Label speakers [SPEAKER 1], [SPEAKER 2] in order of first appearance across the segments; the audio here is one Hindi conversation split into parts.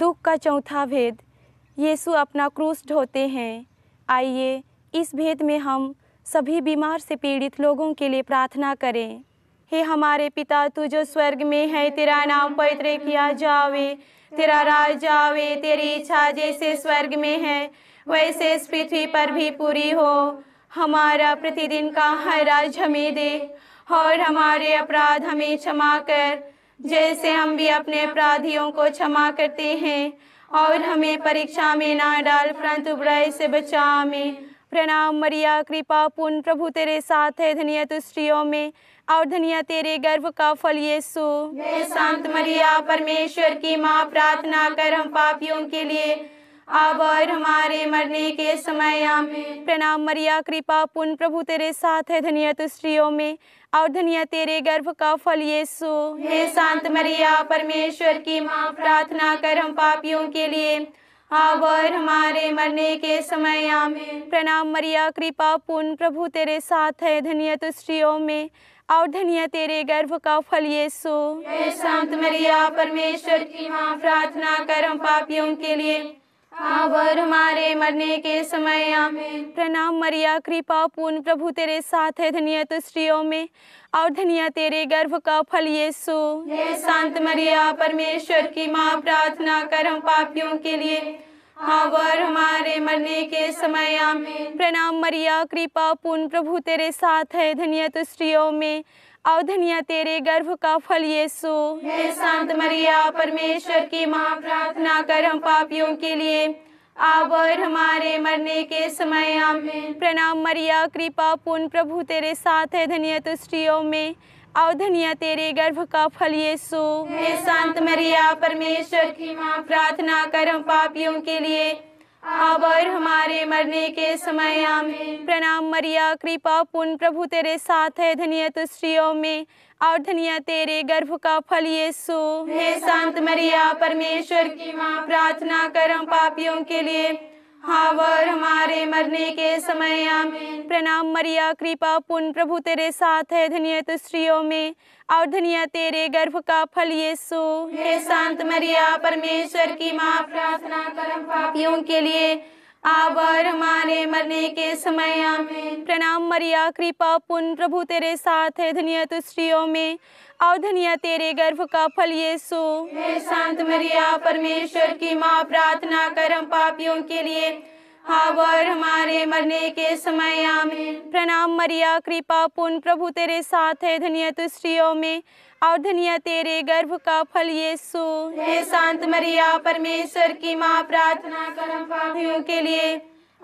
[SPEAKER 1] दुख का चौथा भेद यीशु अपना क्रूस ढोते हैं आइए इस भेद में हम सभी बीमार से पीड़ित लोगों के लिए प्रार्थना करें हे हमारे पिता तू जो स्वर्ग में है तेरा नाम पवित्र किया जावे तेरा राज जावे तेरी इच्छा जैसे स्वर्ग में है वैसे इस पृथ्वी पर भी पूरी हो हमारा प्रतिदिन का हर राज हमें दे और हमारे अपराध हमें क्षमा कर जैसे हम भी अपने अपराधियों को क्षमा करते हैं और हमें परीक्षा में ना डाल परंतु ब्रय से बचा में प्रणाम मरिया कृपा पुण्य प्रभु तेरे साथ है धनिया तु स्त्रियों में और धनिया तेरे गर्भ का फल सो शांत मरिया परमेश्वर की माँ प्रार्थना कर हम पापियों के लिए
[SPEAKER 2] अब और हमारे मरने के समय आमीन
[SPEAKER 1] प्रणाम मरिया कृपा पूर्ण प्रभु तेरे साथ है धनिया तु स्त्रियों में और धनिया तेरे गर्भ का फल यीशु हे शांत मरिया परमेश्वर की माँ प्रार्थना कर हम पापियों के लिए अब और हमारे मरने के समय आमीन प्रणाम मरिया कृपा पूर्ण प्रभु तेरे साथ है धनिया तु स्त्रियों में और धनिया तेरे गर्भ का फल यीशु हे शांत मरिया परमेश्वर की माँ प्रार्थना कर हम पापियों के लिए आवर हमारे मरने के समय प्रणाम मरिया कृपा पूर्ण प्रभु तेरे साथ है धनिया तो स्त्रियों में और धनिया तेरे गर्भ का फल यीशु शांत मरिया परमेश्वर की माँ प्रार्थना कर हम पापियों के लिए आवर हमारे मरने के समय प्रणाम मरिया कृपा पूर्ण प्रभु तेरे साथ है धनिया तो स्त्रियों में अवधनिया तेरे गर्भ का फल यीशु हे संत मरिया परमेश्वर की माँ प्रार्थना कर हम पापियों के लिए अब और हमारे मरने के समय प्रणाम मरिया कृपा पूर्ण प्रभु तेरे साथ है धनिया तुष्टियों में अवधनिया तेरे गर्भ का फल यीशु हे संत मरिया परमेश्वर की माँ प्रार्थना कर हम पापियों के लिए अब और हमारे करने के समय प्रणाम मरिया कृपा पूर्ण प्रभु तेरे साथ है धनिया तो स्त्रियों में और धनिया तेरे गर्भ का फल सु हे संत मरिया परमेश्वर की माँ प्रार्थना करम पापियों के लिए हावर हमारे मरने के समय आमें प्रणाम मरिया कृपा पूर्ण प्रभु तेरे साथ है धनिया तो स्त्रियों में और धनिया तेरे गर्भ का फल सु हे संत मरिया परमेश्वर की माँ प्रार्थना करम पापियों के लिए आवर हमारे मरने के समय आमें प्रणाम मरिया कृपा पुन प्रभु तेरे साथ है धनिया तु स्त्रियों में और धनिया तेरे गर्भ का फल यीशु हे संत मरिया परमेश्वर की माँ प्रार्थना कर हम पापियों के लिए
[SPEAKER 2] हावर हमारे मरने के
[SPEAKER 1] समय आमीन प्रणाम मरिया कृपा पूर्ण प्रभु तेरे साथ है धनिया तु स्त्रियों में और धनिया तेरे गर्भ का फल यीशु हे शांत मरिया परमेश्वर की माँ प्रार्थना कर पापियों के लिए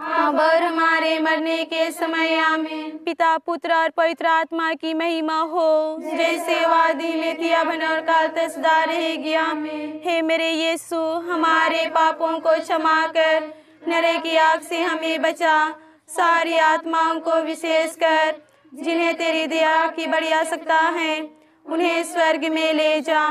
[SPEAKER 1] और हमारे मरने के समय आमीन पिता पुत्र और पवित्र आत्मा की महिमा हो जैसे वादी में थिया और काल तक सदा रहेगी आमीन हे मेरे यीशु हमारे पापों को क्षमा कर नरे की आग से हमें बचा सारी आत्माओं को विशेष कर जिन्हें तेरी दया की बड़ी आवश्यकता है उन्हें स्वर्ग में ले जा